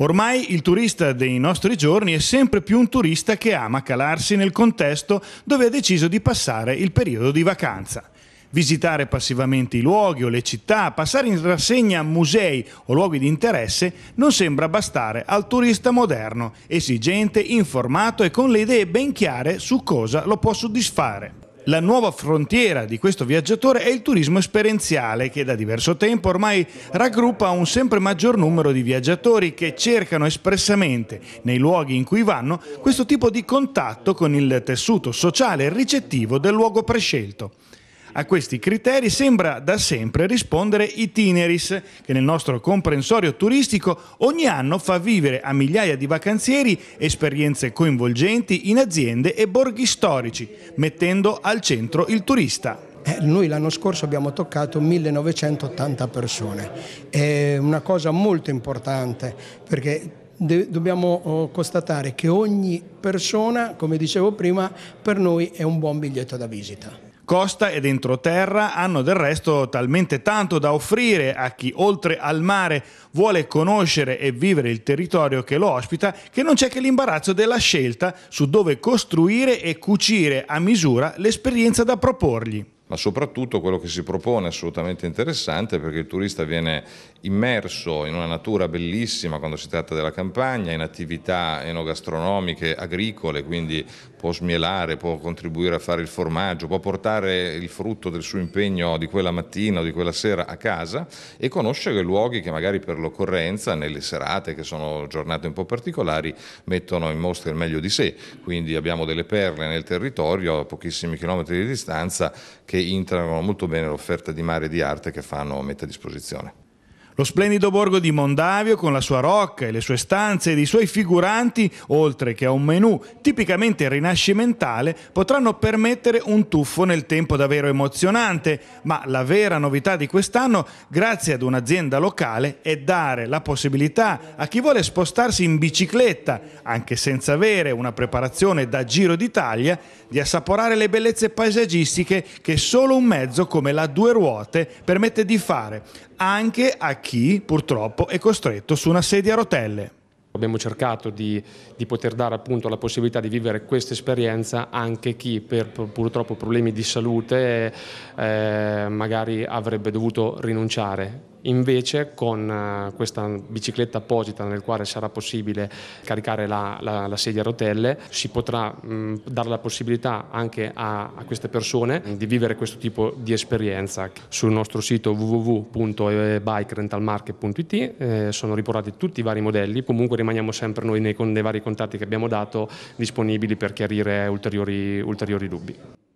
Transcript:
Ormai il turista dei nostri giorni è sempre più un turista che ama calarsi nel contesto dove ha deciso di passare il periodo di vacanza. Visitare passivamente i luoghi o le città, passare in rassegna musei o luoghi di interesse non sembra bastare al turista moderno, esigente, informato e con le idee ben chiare su cosa lo può soddisfare la nuova frontiera di questo viaggiatore è il turismo esperienziale che da diverso tempo ormai raggruppa un sempre maggior numero di viaggiatori che cercano espressamente nei luoghi in cui vanno questo tipo di contatto con il tessuto sociale e ricettivo del luogo prescelto. A questi criteri sembra da sempre rispondere Itineris, che nel nostro comprensorio turistico ogni anno fa vivere a migliaia di vacanzieri esperienze coinvolgenti in aziende e borghi storici, mettendo al centro il turista. Eh, noi l'anno scorso abbiamo toccato 1980 persone, è una cosa molto importante perché dobbiamo oh, constatare che ogni persona, come dicevo prima, per noi è un buon biglietto da visita. Costa ed entroterra hanno del resto talmente tanto da offrire a chi oltre al mare vuole conoscere e vivere il territorio che lo ospita che non c'è che l'imbarazzo della scelta su dove costruire e cucire a misura l'esperienza da proporgli ma soprattutto quello che si propone è assolutamente interessante perché il turista viene immerso in una natura bellissima quando si tratta della campagna, in attività enogastronomiche, agricole, quindi può smielare, può contribuire a fare il formaggio, può portare il frutto del suo impegno di quella mattina o di quella sera a casa e conosce quei luoghi che magari per l'occorrenza, nelle serate che sono giornate un po' particolari, mettono in mostra il meglio di sé. Quindi abbiamo delle perle nel territorio a pochissimi chilometri di distanza che che integrano molto bene l'offerta di mare e di arte che fanno mette a disposizione. Lo splendido borgo di Mondavio con la sua rocca e le sue stanze ed i suoi figuranti, oltre che a un menù tipicamente rinascimentale, potranno permettere un tuffo nel tempo davvero emozionante, ma la vera novità di quest'anno, grazie ad un'azienda locale, è dare la possibilità a chi vuole spostarsi in bicicletta, anche senza avere una preparazione da Giro d'Italia, di assaporare le bellezze paesaggistiche che solo un mezzo come la due ruote permette di fare, anche a chi chi purtroppo è costretto su una sedia a rotelle. Abbiamo cercato di, di, poter dare appunto la possibilità di vivere questa esperienza anche chi per purtroppo problemi di salute eh, magari avrebbe dovuto rinunciare Invece con eh, questa bicicletta apposita nel quale sarà possibile caricare la, la, la sedia a rotelle si potrà mh, dare la possibilità anche a, a, queste persone di vivere questo tipo di esperienza. Sul nostro sito www.bikerentalmarket.it eh, sono riportati tutti i vari modelli, comunque rimaniamo sempre noi nei, nei vari contatti che abbiamo dato disponibili per chiarire ulteriori, ulteriori dubbi.